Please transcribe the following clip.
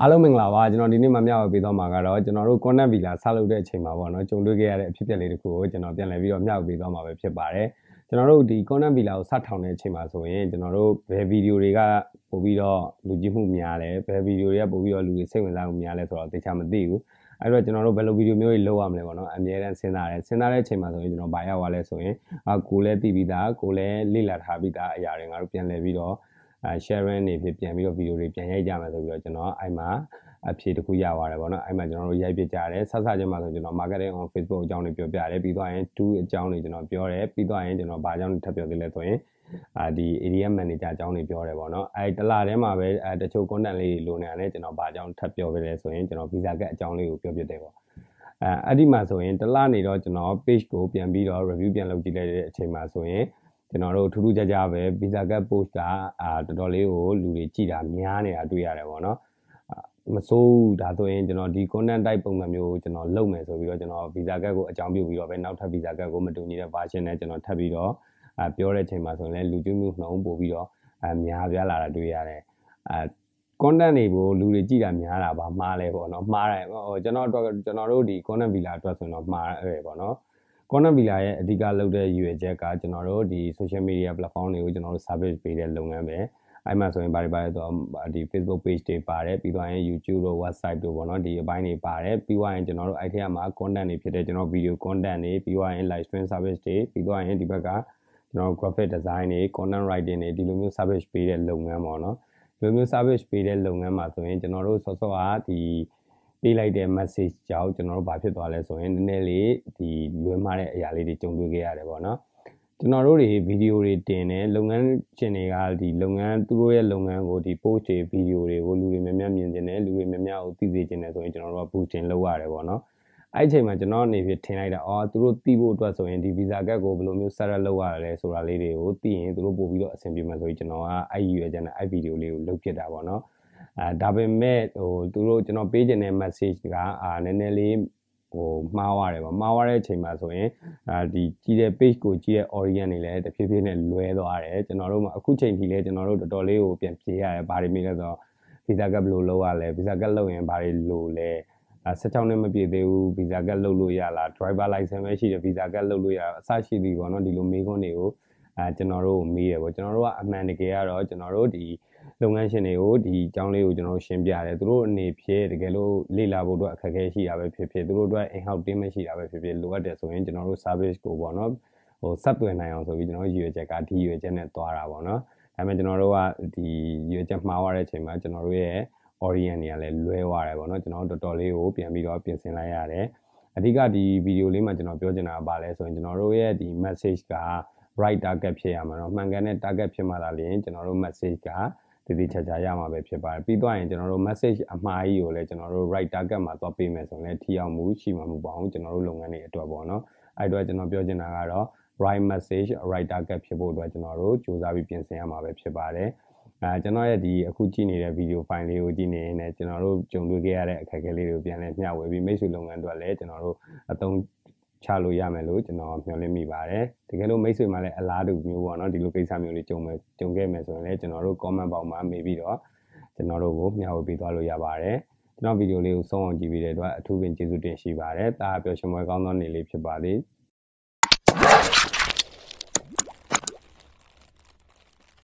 အားလုံးမင်္ဂလာပါကျွန်တော်ဒီနေ့မှမျှဝေပေးသွားမှာကတော့ကျွန်တော်တို့ Connect Villa ဆောက်လုပ်တဲ့အချိန်မှာပေါ့နော်ကြုံတွေ့ခဲ့ရတဲ့အဖြစ်အပျက်လေးတစ်ခုကိုကျွန်တော်ပြန်လည်ပြီးတော့မျှဝေပေးသွားမှာပဲဖြစ်ပါတယ်ကျွန်တော်တို့ဒီ Connect Villa ကိုစထောင်တဲ့အချိန်မှာဆိုရင်ကျွန်တော်တို့ဘယ်ဗီဒီယိုတွေကပို့ပြီးတော့လူကြည့်မှုများလဲဘယ်ဗီဒီယိုတွေကပို့ပြီးတော့လူတွေစိတ်ဝင်စားမှုများလဲဆိုတော့သိချာမသိဘူးအဲ့တော့ကျွန်တော်တို့ဘယ်လိုဗီဒီယိုမျိုးတွေလုပ်ရမလဲပေါ့နော်အများအားစဉ်းစားတယ်စဉ်းစားတဲ့အချိန်မှာဆိုရင်ကျွန်တော်ဘာရောက်သွားလဲဆိုရင်အာကိုလည်းသိပြီးသားကိုလည်းလေ့လာထားပြီးသားအရာတွေငါတို့ပြန်လည်ပြီးတော့ sharing တွေဖြစ်ပြန်ပြီးတော့ video တွေပြန်ရိုက်ကြမယ်ဆိုပြီးတော့ကျွန်တော်အဲ့မှာအဖြေတစ်ခုရပါတယ်ဗောနော်အဲ့မှာကျွန်တော်တို့ရိုက်ပြကြတယ်ဆက်ဆက်ချင်းမှာဆိုကျွန်တော် marketing on Facebook အကြောင်းတွေပြောပြတယ်ပြီးတော့ရင် do အကြောင်းတွေကျွန်တော်ပြောတယ်ပြီးတော့ရင်ကျွန်တော်ဘာအကြောင်းတွေထပ်ပြောသေးလဲဆိုရင်အာဒီ area manager အကြောင်းတွေပြောတယ်ဗောနော်အဲ့တလားထဲမှာပဲအဲတချို့ content လေးတွေလိုနေရတယ်ကျွန်တော်ဘာအကြောင်းထပ်ပြောပေးလဲဆိုရင်ကျွန်တော် visa card အကြောင်းလေးကိုပြောပြတယ်ဗောအဲအဲ့ဒီမှာဆိုရင်တလားနေတော့ကျွန်တော် page ကိုပြန်ပြီးတော့ review ပြန်လုပ်ကြည့်လိုက်တဲ့အချိန်မှာဆိုရင်ကျွန်တော်တို့ထူးထူးခြားခြားပဲ Visa Card Post ကအာတော်တော်လေးကိုလူတွေကြည်တာများနေတာတွေ့ရတယ်ပေါ့နော်မစိုးဒါဆိုရင်ကျွန်တော်ဒီ content type ပုံစံမျိုးကိုကျွန်တော်လုပ်မယ်ဆိုပြီးတော့ကျွန်တော် visa card ကိုအကြောင်းပြုပြီးတော့ပဲနောက်ထပ် visa card ကိုမတူညီတဲ့ version နဲ့ကျွန်တော်ထပ်ပြီးတော့အပြောတဲ့အချိန်မှာဆိုရင်လည်းလူကျွေးမှုနှုံးပို့ပြီးတော့အများပြားလာတာတွေ့ရတယ်အ content တွေကိုလူတွေကြည့်တာများတာပါမှားလဲပေါ့နော်မှားတယ်ဟိုကျွန်တော်အတွက်ကျွန်တော်တို့ဒီ content villa အတွက်ဆိုရင်တော့မှားရဲပေါ့နော် Corner Villa ရဲ့အဓိကလုပ်တဲ့ရည်ရွယ်ချက်ကကျွန်တော်တို့ဒီ social media platform တွေကိုကျွန်တော်တို့ service ပေးတဲ့လုပ်ငန်းပဲအဲ့မှာဆိုရင်ဘာတွေပါလဲဆိုတော့ဒီ Facebook page တွေပါတယ်ပြီးတော့ရင် YouTube တို့ website တို့ပေါ့နော်ဒီအပိုင်းတွေပါတယ်ပြီးတော့ရင်ကျွန်တော်တို့အဲ့ထက်မှာ content တွေဖြစ်တဲ့ကျွန်တော် video content တွေပြီးတော့ရင် live stream service တွေပြီးတော့ရင်ဒီဘက်ကကျွန်တော် graphic design တွေ content writing တွေဒီလိုမျိုး service ပေးတဲ့လုပ်ငန်းပေါ့နော်ဒီလိုမျိုး service ပေးတဲ့လုပ်ငန်းမှာဆိုရင်ကျွန်တော်တို့ဆော့ဆော့ကဒီပေးလိုက်တဲ့ message ကြောင့်ကျွန်တော်တို့ဘာဖြစ်သွားလဲဆိုရင်နည်းနည်းလေးဒီလွင်မာတဲ့အရာလေးတွေကြုံတွေ့ခဲ့ရတယ်ပေါ့နော်ကျွန်တော်တို့တွေဗီဒီယိုတွေတင်တယ်လုပ်ငန်းရှင်တွေကဒီလုပ်ငန်းသူတို့ရဲ့လုပ်ငန်းကိုဒီ post တွေဗီဒီယိုတွေကိုလူတွေများများမြင်နေတယ်လူတွေများများကိုသိစေချင်တယ်ဆိုရင်ကျွန်တော်တို့က boosting လုပ်ရတယ်ပေါ့နော်အဲ့အချိန်မှာကျွန်တော်အနေဖြင့်ထင်လိုက်တာအော်သူတို့သိဖို့အတွက်ဆိုရင်ဒီ visa ကတ်ကိုဘယ်လိုမျိုး set up လုပ်ရတယ်ဆိုတာလေးတွေကိုသိရင်သူတို့ပို့ပြီးတော့အဆင်ပြေမှာဆိုပြီးကျွန်တော်ကအဲ့ UI ကျန်တဲ့အဲ့ဗီဒီယိုလေးကိုလုပ်ဖြစ်တာပေါ့နော်အဲဒါပေမဲ့ဟိုသူတို့ကျွန်တော်ပေးခြင်းတဲ့ message ကအာနည်းနည်းလေးဟိုမှားရတယ်ပေါ့မှားရတဲ့အချိန်မှာဆိုရင်အာဒီကြည့်တဲ့ page ကိုကြည့်တဲ့ audience တွေလည်းတဖြည်းဖြည်းနဲ့လွဲသွားတယ်ကျွန်တော်တို့မှအခုချိန်ထိလည်းကျွန်တော်တို့တော်တော်လေးကိုပြန်ပြေးရတယ်ဘာတွေမေးလဲဆိုတော့ visa gap ဘယ်လိုလုပ်ရလဲ visa gap လုပ်ရင်ဘာတွေလိုလဲအဲ16နှစ်မပြည့်သေးဘူး visa gap လုပ်လို့ရလား driver license ပဲရှိတယ် visa gap လုပ်လို့ရအစရှိသည်ပေါ့နော်ဒီလိုမေးခွန်းတွေကိုအဲကျွန်တော်တို့မေးရပေါ့ကျွန်တော်တို့ကအမှန်တကယ်ကတော့ကျွန်တော်တို့ဒီလုပ်ငန်းရှင်တွေကိုဒီအကြောင်းလေးကိုကျွန်တော်ရှင်းပြတယ်သူတို့အနေဖြင့်တကယ်လို့လေ့လာဖို့အတွက်အခက်အခဲရှိတာပဲဖြစ်ဖြစ်သူတို့အတွက် in house team မရှိတာပဲဖြစ်ဖြစ်လိုအပ်တယ်ဆိုရင်ကျွန်တော်တို့ service ကိုပေါ့နော်ဟိုဆက်သွယ်နိုင်အောင်ဆိုပြီးကျွန်တော်ရွေချက်ကဒီရွေချက်နဲ့သွားတာပေါ့နော်ဒါပေမဲ့ကျွန်တော်တို့ကဒီရွေချက်မှားသွားတဲ့အချိန်မှာကျွန်တော်တို့ရဲ့ audience တွေကလည်းလွဲသွားတယ်ပေါ့နော်ကျွန်တော်တော်တော်လေးကိုပြန်ပြီးတော့ပြင်ဆင်လိုက်ရတယ်အဓိကဒီဗီဒီယိုလေးမှာကျွန်တော်ပြောချင်တာကဘာလဲဆိုရင်ကျွန်တော်တို့ရဲ့ဒီ message က right target ဖြစ်ရမှာเนาะမှန်ကန်တဲ့ target ဖြစ်မှသာလျှင်ကျွန်တော်တို့ message ကတည်တည်ချာချာရမှာပဲဖြစ်ပါတယ်ပြီးတော့ရင်ကျွန်တော်တို့ message အမှားကြီးကိုလည်းကျွန်တော်တို့ right target မှာသွားပေးမယ်ဆိုရင်လည်းထိရောက်မှုရှိမှာမဟုတ်ပါဘူးကျွန်တော်တို့လုပ်ငန်းတွေအတွက်ပေါ့နော်အဲ့တော့ကျွန်တော်ပြောချင်တာကတော့ right message right target ဖြစ်ဖို့အတွက်ကျွန်တော်တို့စူးစမ်းပြီးပြင်ဆင်ရမှာပဲဖြစ်ပါတယ်အဲကျွန်တော်ရဲ့ဒီအခုကြည့်နေတဲ့ video file လေးကိုကြည့်နေရင်လည်းကျွန်တော်တို့ကြုံတွေ့ခဲ့ရတဲ့အခက်အခဲလေးတွေကိုပြန်လည်မျှဝေပြီးမိတ်ဆွေလုပ်ငန်းတွေလည်းကျွန်တော်တို့အသုံးချလို့ရမယ်လို့ကျွန်တော်မျှော်လင့်မိပါတယ်တကယ်လို့မိတ်ဆွေမှလည်းအလားတူမျိုးပေါ့နော်ဒီလိုကိစ္စမျိုးလေးကြုံမယ်ကြုံခဲ့မယ်ဆိုရင်လည်းကျွန်တော်တို့ comment box မှာမေးပြီးတော့ကျွန်တော်တို့ကိုမျှဝေပေးသွားလို့ရပါတယ်ကျွန်တော်ဗီဒီယိုလေးကိုဆုံးအောင်ကြည့်ပြီးတဲ့အတွက်အထူးပင်ကျေးဇူးတင်ရှိပါတယ်။ဒါအပြောရှင်မွဲကောင်းသောနေ့လေးဖြစ်ပါစေ။